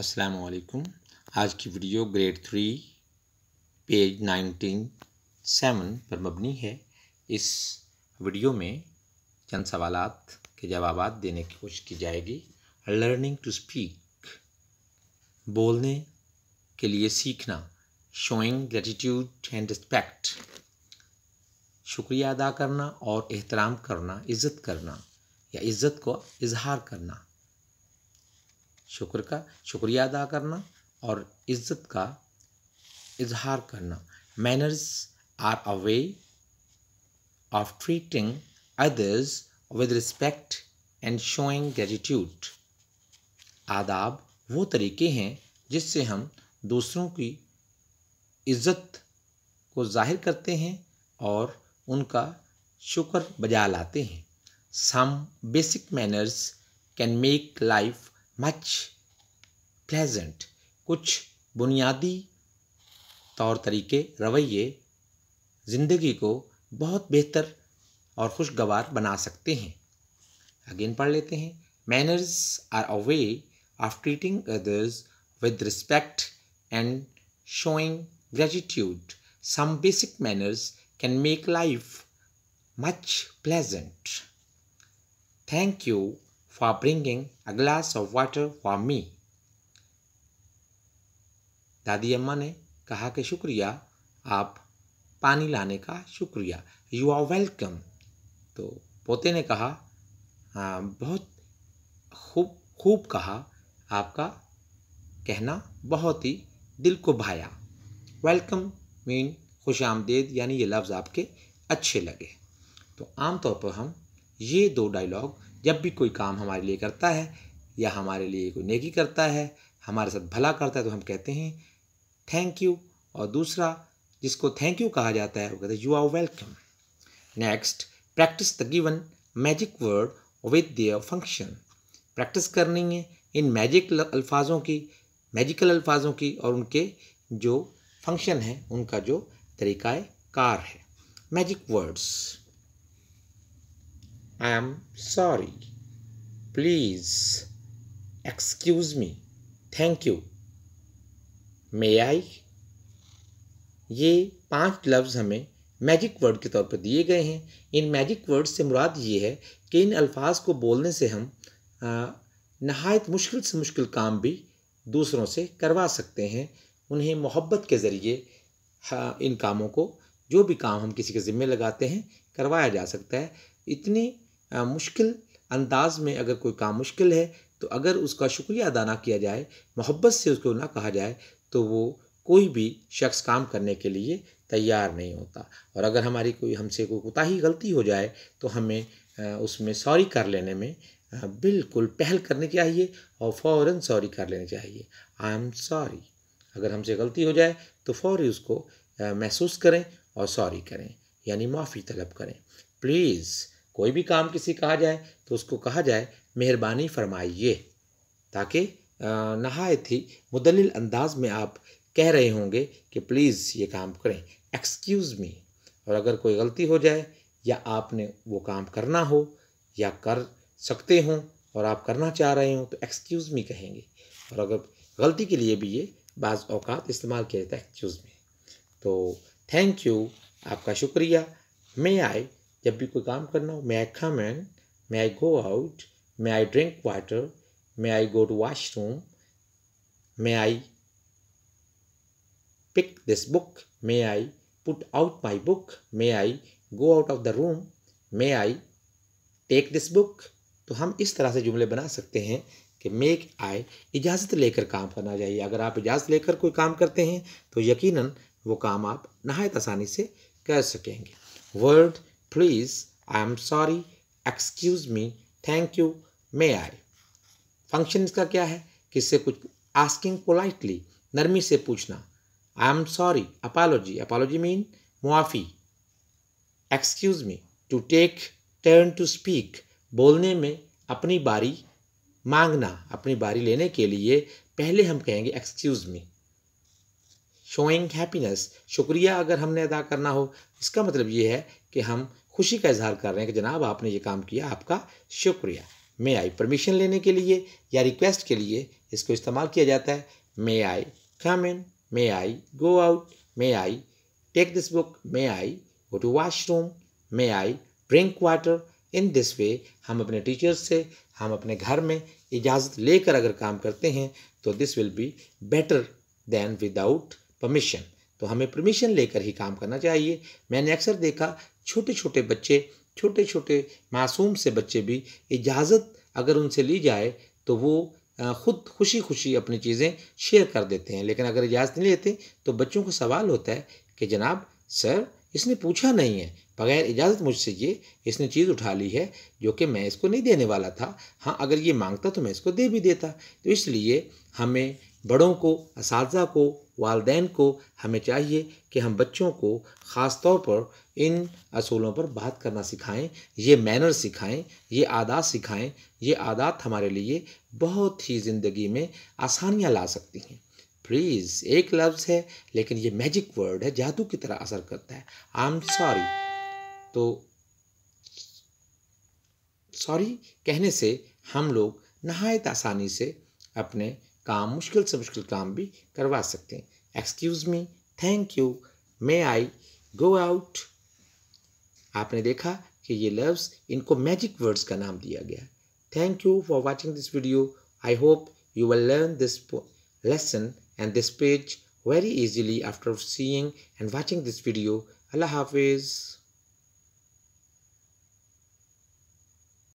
वालेकुम आज की video grade three page nineteen seven पर मबनी है इस वीडियो में चंद सवाल के जवाब देने की कोशिश की जाएगी लर्निंग टू स्पीक बोलने के लिए सीखना शोइंग ग्रेटिट्यूड एंड रिस्पेक्ट शुक्रिया अदा करना और एहतराम करना इज़्ज़त करना या इज़्ज़त को इजहार करना शुक्र का शुक्रिया अदा करना और इज़्ज़त का इजहार करना manners are a way of treating others with respect and showing gratitude आदाब वो तरीके हैं जिससे हम दूसरों की इज़्ज़त को जाहिर करते हैं और उनका शुक्र बजा लाते हैं some basic manners can make life much pleasant कुछ बुनियादी तौर तरीके रवैये ज़िंदगी को बहुत बेहतर और खुशगवार बना सकते हैं अगेन पढ़ लेते हैं manners are a way of treating others with respect and showing gratitude some basic manners can make life much pleasant thank you for bringing a glass of water for me. दादी अम्मा ने कहा कि शुक्रिया आप पानी लाने का शुक्रिया यू आर वेलकम तो पोते ने कहा आ, बहुत खूब खूब कहा आपका कहना बहुत ही दिल को भाया वेलकम मीन खुश आमदेद यानी ये लफ्ज़ आपके अच्छे लगे तो आमतौर पर हम ये दो डायलॉग जब भी कोई काम हमारे लिए करता है या हमारे लिए कोई नेकी करता है हमारे साथ भला करता है तो हम कहते हैं थैंक यू और दूसरा जिसको थैंक यू कहा जाता है वो कहते हैं you are welcome next practice the given magic word with their function practice करनी है इन मैजिक अल्फाजों की मैजिकल अल्फाजों की और उनके जो फंक्शन है उनका जो तरीका कार है magic words I am sorry. Please. Excuse me. Thank you may I ये पांच लफ्ज़ हमें मैजिक वर्ड के तौर पर दिए गए हैं इन मैजिक वर्ड से मुराद ये है कि इन अल्फाज को बोलने से हम नहायत मुश्किल से मुश्किल काम भी दूसरों से करवा सकते हैं उन्हें मोहब्बत के ज़रिए इन कामों को जो भी काम हम किसी के ज़िम्मे लगाते हैं करवाया जा सकता है इतनी मुश्किल अंदाज में अगर कोई काम मुश्किल है तो अगर उसका शुक्रिया अदा ना किया जाए मोहब्बत से उसको ना कहा जाए तो वो कोई भी शख्स काम करने के लिए तैयार नहीं होता और अगर हमारी कोई हमसे कोई कोताही गलती हो जाए तो हमें उसमें सॉरी कर लेने में बिल्कुल पहल करनी चाहिए और फ़ौर सॉरी कर लेनी चाहिए आई एम सॉरी अगर हमसे गलती हो जाए तो फौरी उसको महसूस करें और सॉरी करें यानी माफ़ी तलब करें प्लीज़ कोई भी काम किसी कहा जाए तो उसको कहा जाए मेहरबानी फरमाइए ताकि नहाय ही मुदलिल अंदाज में आप कह रहे होंगे कि प्लीज़ ये काम करें एक्सक्यूज़ मी और अगर कोई गलती हो जाए या आपने वो काम करना हो या कर सकते हों और आप करना चाह रहे हों तो एक्सक्यूज़ मी कहेंगे और अगर गलती के लिए भी ये बाज़ अवकात इस्तेमाल किया जाता है एक्सक्यूज़ मी तो थैंक यू आपका शुक्रिया मे आई जब भी कोई काम करना हो may I come in may I go out may I drink water may I go to washroom may I pick this book may I put out my book may I go out of the room may I take this book तो हम इस तरह से जुमले बना सकते हैं कि मेक आई इजाज़त लेकर काम करना चाहिए अगर आप इजाज़त लेकर कोई काम करते हैं तो यकीनन वो काम आप नहायत आसानी से कर सकेंगे word please, I am sorry, excuse me, thank you, may I. Function इसका क्या है किससे कुछ आस्किंग पोलाइटली नरमी से पूछना I am sorry apology apology mean मुआफ़ी excuse me to take turn to speak बोलने में अपनी बारी मांगना अपनी बारी लेने के लिए पहले हम कहेंगे एक्सक्यूज मी शोइंग हैप्पीनेस शुक्रिया अगर हमने अदा करना हो इसका मतलब ये है कि हम खुशी का इजहार कर रहे हैं कि जनाब आपने ये काम किया आपका शुक्रिया मे आई परमिशन लेने के लिए या रिक्वेस्ट के लिए इसको इस्तेमाल किया जाता है may I come in may I go out may I take this book may I go to washroom may I drink water in this way हम अपने टीचर्स से हम अपने घर में इजाज़त लेकर अगर काम करते हैं तो this will be better than without permission तो हमें परमिशन लेकर ही काम करना चाहिए मैंने अक्सर देखा छोटे छोटे बच्चे छोटे छोटे मासूम से बच्चे भी इजाज़त अगर उनसे ली जाए तो वो ख़ुद खुशी खुशी अपनी चीज़ें शेयर कर देते हैं लेकिन अगर इजाज़त नहीं लेते तो बच्चों को सवाल होता है कि जनाब सर इसने पूछा नहीं है बगैर इजाज़त मुझसे ये इसने चीज़ उठा ली है जो कि मैं इसको नहीं देने वाला था हाँ अगर ये मांगता तो मैं इसको दे भी देता तो इसलिए हमें बड़ों को इस को वालदेन को हमें चाहिए कि हम बच्चों को ख़ास तौर पर इन असूलों पर बात करना सिखाएं ये मैनर सिखाएं ये आदात सिखाएं ये आदात हमारे लिए बहुत ही ज़िंदगी में आसानियाँ ला सकती हैं प्लीज़ एक लफ्ज़ है लेकिन ये मैजिक वर्ड है जादू की तरह असर करता है आई एम सॉरी तो सॉरी कहने से हम लोग नहायत आसानी से अपने काम मुश्किल से मुश्किल काम भी करवा सकते हैं excuse me thank you may I go out आपने देखा कि ये लफ्ज़ इनको मैजिक वर्ड्स का नाम दिया गया thank you for watching this video I hope you will learn this lesson and this page very easily after seeing and watching this video अल्लाह हाफिज़